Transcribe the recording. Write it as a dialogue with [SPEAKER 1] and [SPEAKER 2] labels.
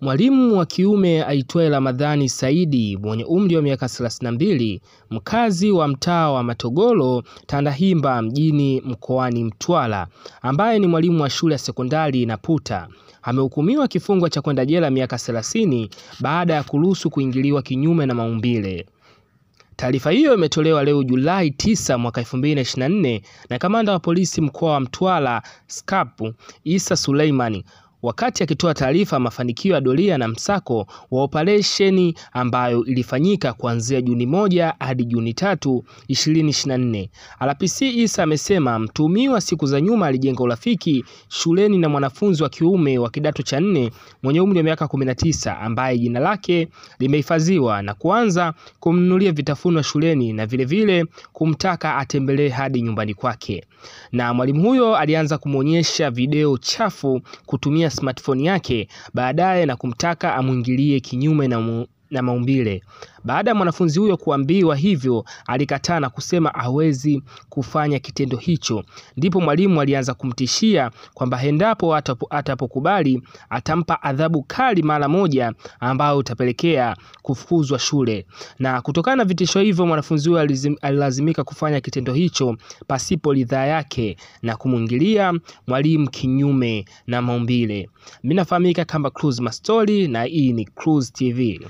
[SPEAKER 1] Mwalimu wa kiume aitwaye Ramadhani Saidi mwenye umri wa miaka 32 mkazi wa mtaa wa Matogoro Tandahimba mjini mkoani Mtwara ambaye ni mwalimu wa shule ya sekondari Naputa amehukumiwa kifungo cha kwenda jela miaka 30 baada ya kuruhusu kuingiliwa kinyume na maumbile. Taarifa hiyo imetolewa leo Julai 9 mwaka 2024 na kamanda wa polisi mkoa wa Mtwara SCAP Isa Suleimani wakati akitoa taarifa mafanikio ya doria na msako wa operesheni ambayo ilifanyika kuanzia Juni moja hadi Juni tatu 2024. RPC Issa amesema mtuhumiwa siku za nyuma alijenga urafiki shuleni na mwanafunzi wa kiume wa kidato cha nne mwenye umri wa miaka 19 ambaye jina lake limehifadhiwa na kuanza kumnunulia vitafunwa shuleni na vilevile vile kumtaka atembelee hadi nyumbani kwake, na mwalimu huyo alianza kumwonyesha video chafu kutumia kutumia smartphone yake baadaye na kumtaka amwingilie kinyume na na maumbile. Baada ya mwanafunzi huyo kuambiwa hivyo, alikataa na kusema hawezi kufanya kitendo hicho. Ndipo mwalimu alianza kumtishia kwamba endapo atapokubali atampa adhabu kali mara moja, ambayo utapelekea kufukuzwa shule. Na kutokana na vitisho hivyo, mwanafunzi huyo alilazimika kufanya kitendo hicho pasipo ridhaa yake na kumwingilia mwalimu kinyume na maumbile. Mimi nafahamika kama Cruz Mastori na hii ni Cruz TV.